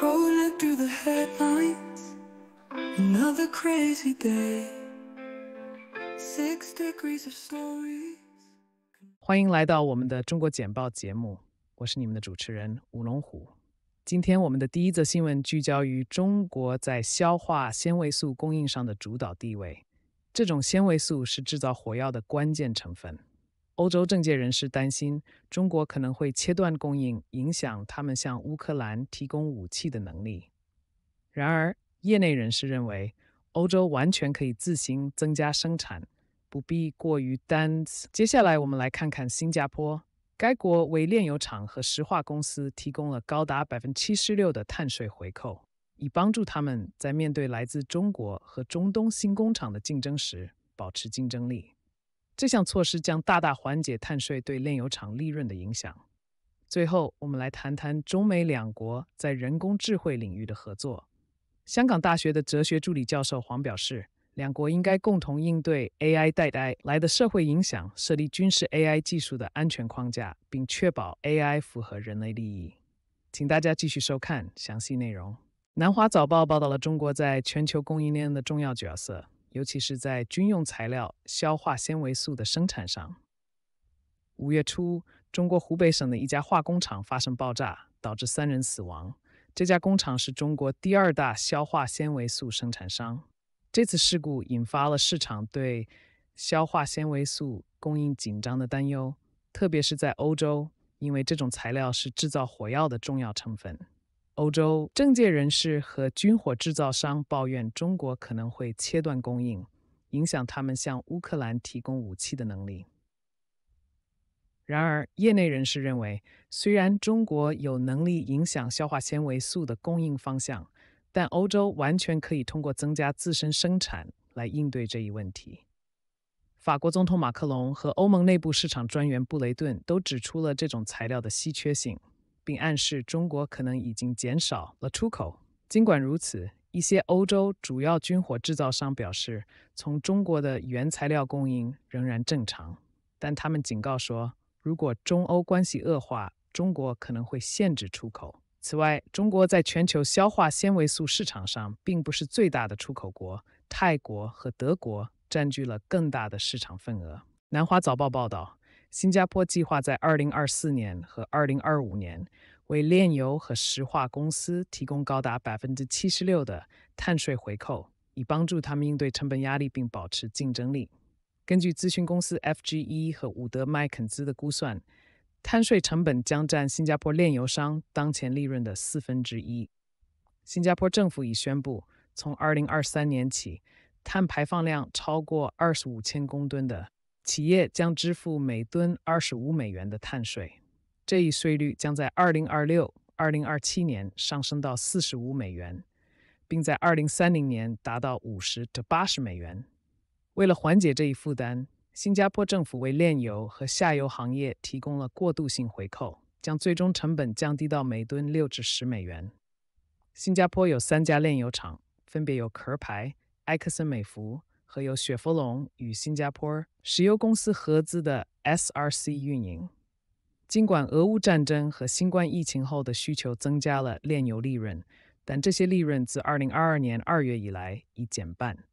rolling through the headlines another crazy day six degrees of stories 欢迎来到我们的中国简报节目我是你们的主持人吴龙虎今天我们的第一则新闻聚焦于中国在消化纤维素供应上的主导地位这种纤维素是制造火药的关键成分欧洲政界人士担心，中国可能会切断供应，影响他们向乌克兰提供武器的能力。然而，业内人士认为，欧洲完全可以自行增加生产，不必过于担心。接下来，我们来看看新加坡。该国为炼油厂和石化公司提供了高达百分之七十六的碳税回扣，以帮助他们在面对来自中国和中东新工厂的竞争时保持竞争力。这项措施将大大缓解碳税对炼油厂利润的影响。最后，我们来谈谈中美两国在人工智能领域的合作。香港大学的哲学助理教授黄表示，两国应该共同应对 AI 带来的社会影响，设立军事 AI 技术的安全框架，并确保 AI 符合人类利益。请大家继续收看详细内容。南华早报报道了中国在全球供应链的重要角色。尤其是在军用材料硝化纤维素的生产上。五月初，中国湖北省的一家化工厂发生爆炸，导致三人死亡。这家工厂是中国第二大硝化纤维素生产商。这次事故引发了市场对硝化纤维素供应紧张的担忧，特别是在欧洲，因为这种材料是制造火药的重要成分。欧洲政界人士和军火制造商抱怨，中国可能会切断供应，影响他们向乌克兰提供武器的能力。然而，业内人士认为，虽然中国有能力影响消化纤维素的供应方向，但欧洲完全可以通过增加自身生产来应对这一问题。法国总统马克龙和欧盟内部市场专员布雷顿都指出了这种材料的稀缺性。并暗示中国可能已经减少了出口。尽管如此，一些欧洲主要军火制造商表示，从中国的原材料供应仍然正常。但他们警告说，如果中欧关系恶化，中国可能会限制出口。此外，中国在全球消化纤维素市场上并不是最大的出口国，泰国和德国占据了更大的市场份额。南华早报报道。新加坡计划在2024年和2025年为炼油和石化公司提供高达76%的碳税回扣，以帮助他们应对成本压力并保持竞争力。根据咨询公司 FGE 和伍德麦肯兹的估算，碳税成本将占新加坡炼油商当前利润的四分之一。新加坡政府已宣布，从2023年起，碳排放量超过25千公吨的企业将支付每吨25美元的碳税，这一税率将在2026-2027年上升到45美元，并在2030年达到50至80美元。为了缓解这一负担，新加坡政府为炼油和下游行业提供了过渡性回扣，将最终成本降低到每吨6至10美元。新加坡有三家炼油厂，分别有壳牌、埃克森美孚。和由雪佛龙与新加坡石油公司合资的 SRC 运营。尽管俄乌战争和新冠疫情后的需求增加了炼油利润，但这些利润自2022年2月以来已减半。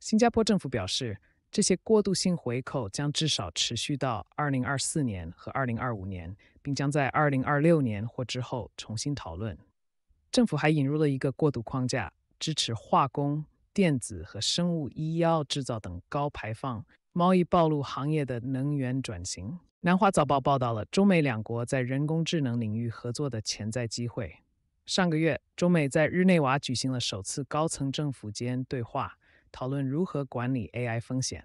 新加坡政府表示，这些过渡性回扣将至少持续到2024年和2025年，并将在2026年或之后重新讨论。政府还引入了一个过渡框架，支持化工。电子和生物医药制造等高排放贸易暴露行业的能源转型。南华早报报道了中美两国在人工智能领域合作的潜在机会。上个月，中美在日内瓦举行了首次高层政府间对话，讨论如何管理 AI 风险。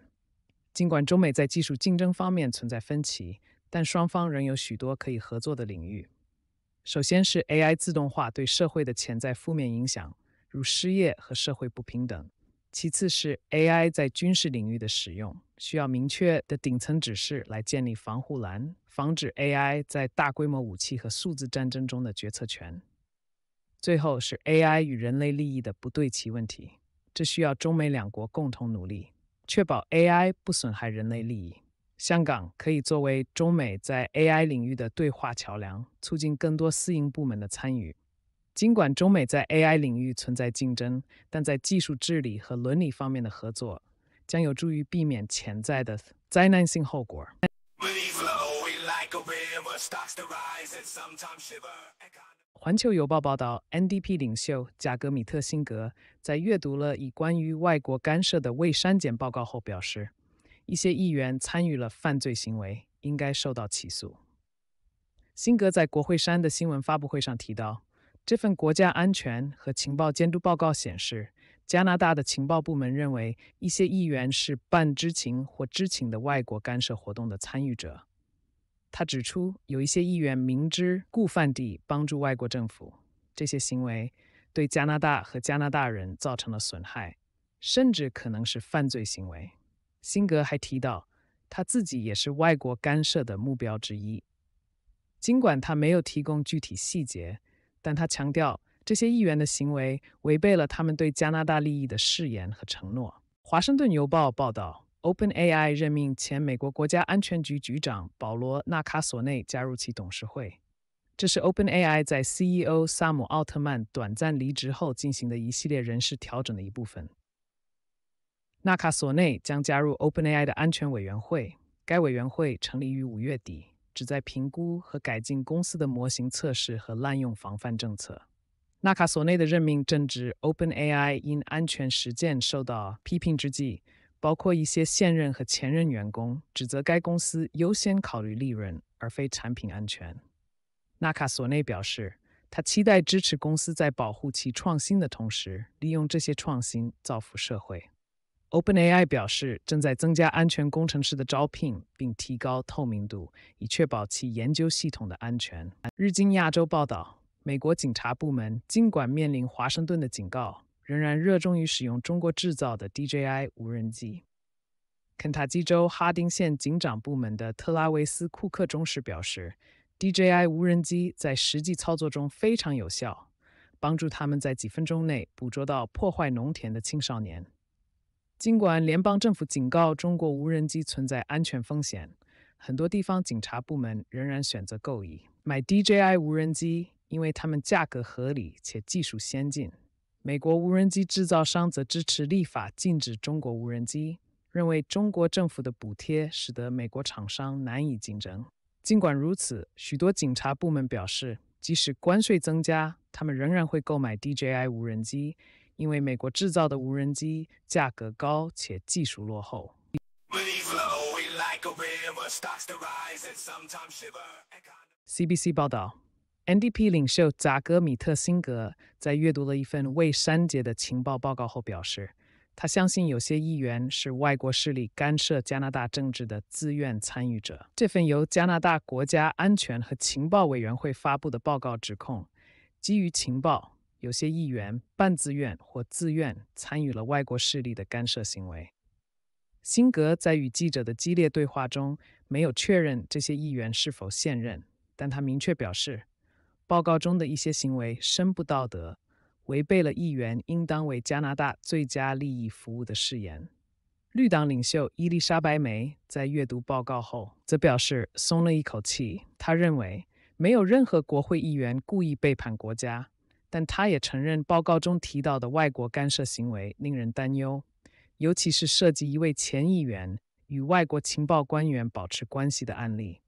尽管中美在技术竞争方面存在分歧，但双方仍有许多可以合作的领域。首先是 AI 自动化对社会的潜在负面影响。如失业和社会不平等，其次是 AI 在军事领域的使用，需要明确的顶层指示来建立防护栏，防止 AI 在大规模武器和数字战争中的决策权。最后是 AI 与人类利益的不对齐问题，这需要中美两国共同努力，确保 AI 不损害人类利益。香港可以作为中美在 AI 领域的对话桥梁，促进更多私营部门的参与。尽管中美在 AI 领域存在竞争，但在技术治理和伦理方面的合作将有助于避免潜在的灾难性后果。环球邮报报道，NDP 领袖贾格米特辛格在阅读了以关于外国干涉的未删减报告后表示，一些议员参与了犯罪行为，应该受到起诉。辛格在国会山的新闻发布会上提到。这份国家安全和情报监督报告显示，加拿大的情报部门认为一些议员是半知情或知情的外国干涉活动的参与者。他指出，有一些议员明知故犯地帮助外国政府，这些行为对加拿大和加拿大人造成了损害，甚至可能是犯罪行为。辛格还提到，他自己也是外国干涉的目标之一，尽管他没有提供具体细节。但他强调，这些议员的行为违背了他们对加拿大利益的誓言和承诺。《华盛顿邮报》报道，OpenAI 任命前美国国家安全局局长保罗·纳卡索内加入其董事会，这是 OpenAI 在 CEO 萨姆·奥特曼短暂离职后进行的一系列人事调整的一部分。纳卡索内将加入 OpenAI 的安全委员会，该委员会成立于五月底。旨在评估和改进公司的模型测试和滥用防范政策。纳卡索内的任命正值 OpenAI 因安全实践受到批评之际，包括一些现任和前任员工指责该公司优先考虑利润而非产品安全。纳卡索内表示，他期待支持公司在保护其创新的同时，利用这些创新造福社会。OpenAI 表示，正在增加安全工程师的招聘，并提高透明度，以确保其研究系统的安全。日经亚洲报道，美国警察部门尽管面临华盛顿的警告，仍然热衷于使用中国制造的 DJI 无人机。肯塔基州哈丁县警长部门的特拉维斯·库克中士表示，DJI 无人机在实际操作中非常有效，帮助他们在几分钟内捕捉到破坏农田的青少年。尽管联邦政府警告中国无人机存在安全风险，很多地方警察部门仍然选择购买 DJI 无人机，因为它们价格合理且技术先进。美国无人机制造商则支持立法禁止中国无人机，认为中国政府的补贴使得美国厂商难以竞争。尽管如此，许多警察部门表示，即使关税增加，他们仍然会购买 DJI 无人机。因为美国制造的无人机价格高且技术落后。CBC 报道，NDP 领袖扎格米特辛格在阅读了一份未删节的情报报告后表示，他相信有些议员是外国势力干涉加拿大政治的自愿参与者。这份由加拿大国家安全和情报委员会发布的报告指控，基于情报。有些议员半自愿或自愿参与了外国势力的干涉行为。辛格在与记者的激烈对话中没有确认这些议员是否现任，但他明确表示，报告中的一些行为深不道德，违背了议员应当为加拿大最佳利益服务的誓言。绿党领袖伊丽莎白梅在阅读报告后则表示松了一口气，他认为没有任何国会议员故意背叛国家。但他也承认，报告中提到的外国干涉行为令人担忧，尤其是涉及一位前议员与外国情报官员保持关系的案例。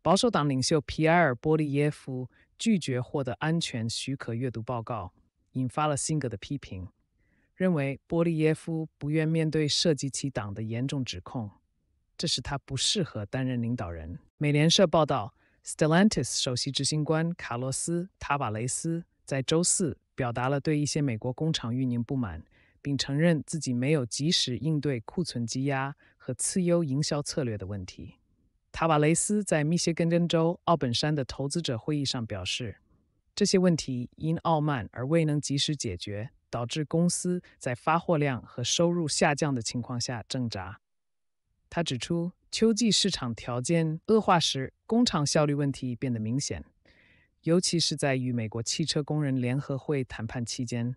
保守党领袖皮埃尔·波利耶夫拒绝获得安全许可阅读报告，引发了辛格的批评，认为波利耶夫不愿面对涉及其党的严重指控，这是他不适合担任领导人。美联社报道，Stellantis 首席执行官卡洛斯·塔瓦雷斯。在周四，表达了对一些美国工厂运营不满，并承认自己没有及时应对库存积压和次优营销策略的问题。塔瓦雷斯在密歇根州奥本山的投资者会议上表示，这些问题因傲慢而未能及时解决，导致公司在发货量和收入下降的情况下挣扎。他指出，秋季市场条件恶化时，工厂效率问题变得明显。尤其是在与美国汽车工人联合会谈判期间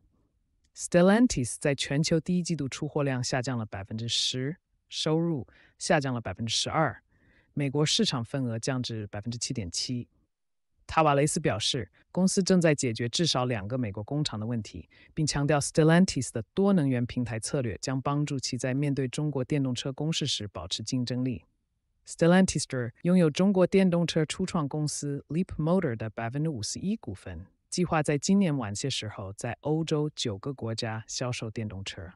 ，Stellantis 在全球第一季度出货量下降了百分之十，收入下降了百分之十二，美国市场份额降至百分之七点七。塔瓦雷斯表示，公司正在解决至少两个美国工厂的问题，并强调 Stellantis 的多能源平台策略将帮助其在面对中国电动车攻势时保持竞争力。Stellantis 拥有中国电动车初创公司 Leap Motor 的百分之五十一股份，计划在今年晚些时候在欧洲九个国家销售电动车。